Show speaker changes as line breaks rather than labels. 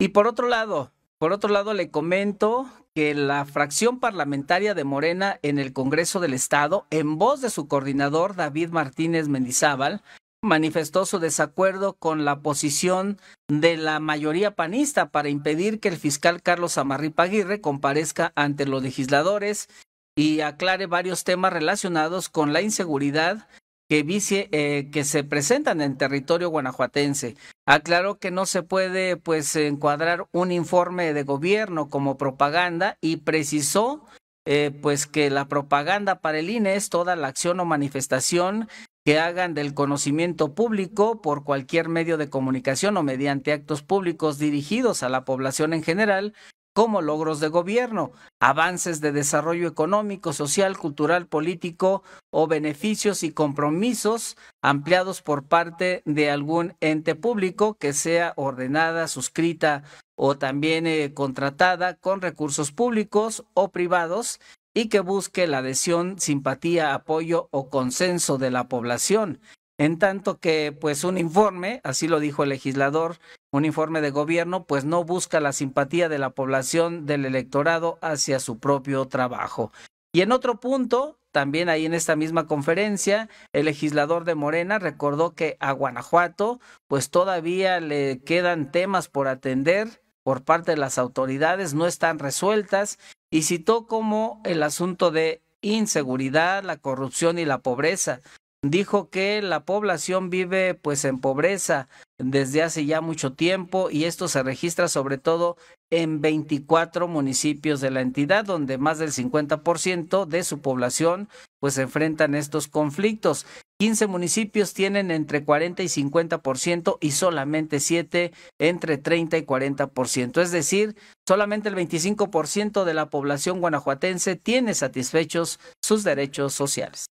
Y por otro lado, por otro lado le comento que la fracción parlamentaria de Morena en el Congreso del Estado, en voz de su coordinador David Martínez Mendizábal, manifestó su desacuerdo con la posición de la mayoría panista para impedir que el fiscal Carlos Amarripa Aguirre comparezca ante los legisladores y aclare varios temas relacionados con la inseguridad que, eh, que se presentan en territorio guanajuatense. Aclaró que no se puede pues encuadrar un informe de gobierno como propaganda y precisó eh, pues que la propaganda para el INE es toda la acción o manifestación que hagan del conocimiento público por cualquier medio de comunicación o mediante actos públicos dirigidos a la población en general como logros de gobierno, avances de desarrollo económico, social, cultural, político o beneficios y compromisos ampliados por parte de algún ente público que sea ordenada, suscrita o también eh, contratada con recursos públicos o privados y que busque la adhesión, simpatía, apoyo o consenso de la población. En tanto que, pues, un informe, así lo dijo el legislador, un informe de gobierno pues no busca la simpatía de la población del electorado hacia su propio trabajo. Y en otro punto, también ahí en esta misma conferencia, el legislador de Morena recordó que a Guanajuato pues todavía le quedan temas por atender por parte de las autoridades, no están resueltas y citó como el asunto de inseguridad, la corrupción y la pobreza, dijo que la población vive pues en pobreza desde hace ya mucho tiempo y esto se registra sobre todo en 24 municipios de la entidad donde más del 50% de su población pues enfrentan estos conflictos. 15 municipios tienen entre 40 y 50% y solamente 7 entre 30 y 40%. Es decir, solamente el 25% de la población guanajuatense tiene satisfechos sus derechos sociales.